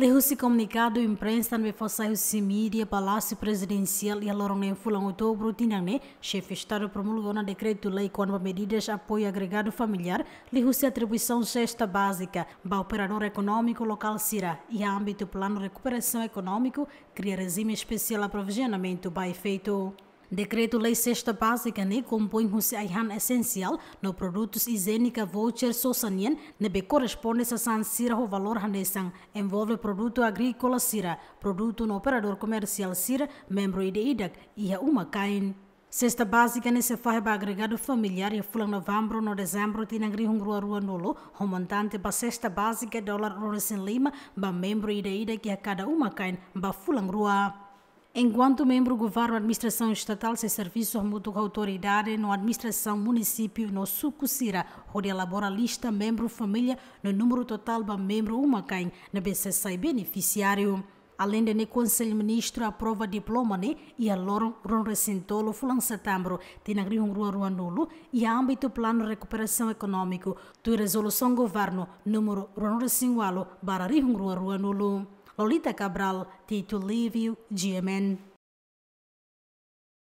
Lehusi comunicado imprensa no Fossai Simiria, Palácio Presidencial e a Loroném Fulão Outubro, Tinangné, chefe de Estado promulgou na decreto-lei quando medidas apoio agregado familiar, ligou-se atribuição cesta básica, ba operador econômico local Cira e a âmbito plano recuperação econômico, cria regime especial aprovisionamento ba efeito. Decreto-Lei Sexta Básica ne né, compõe o Saihan Essencial no produtos higiênica voucher Sosanien que né, corresponde a San Sira o valor Hanesan. Envolve produto agrícola Sira, produto no operador comercial Sira, membro de IDAC e a é uma cain. sexta básica nesse né, faz para agregado familiar e fula novembro no dezembro tem angri hungrua rua nulo, o montante para sexta básica é dólar rones em lima, ba membro e da ida que a cada uma cain, ba fula rua. Enquanto membro do governo, a administração estatal se serviço mútuo com a autoridade na administração município no Sucucira, onde elabora a lista membro família no número total para membro uma quem na BCC beneficiário. Além de ne né, conselho ministro aprova diploma ne né, e a loron ron recintolo fulan setembro tem na rua rua nulo e a âmbito plano de recuperação econômico do resolução governo número ron recingualo para um rua rua nulo. Lolita Cabral, Tito Lívio, GMN.